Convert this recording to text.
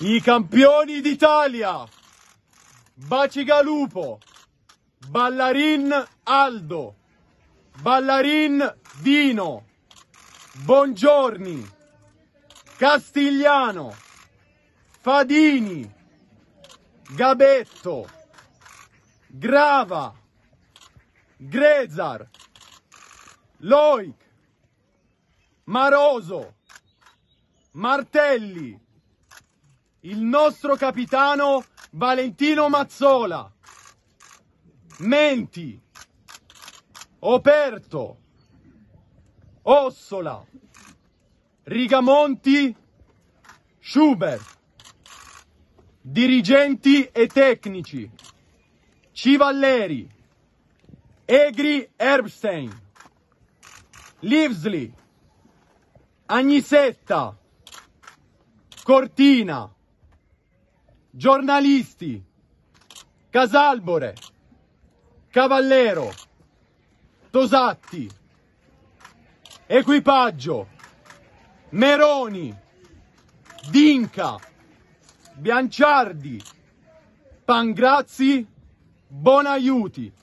i campioni d'Italia, Bacigalupo, Ballarin Aldo, Ballarin Dino, Bongiorni, Castigliano, Fadini, Gabetto, Grava, Grezar, Loic, Maroso, Martelli, il nostro capitano Valentino Mazzola, Menti, Operto, Ossola, Rigamonti, Schubert, dirigenti e tecnici, Civalleri, Egri Erbstein, Livesli, Agnisetta, Cortina, giornalisti, Casalbore, Cavallero, Tosatti, Equipaggio, Meroni, Dinca, Bianciardi, Pangrazzi, Bonaiuti.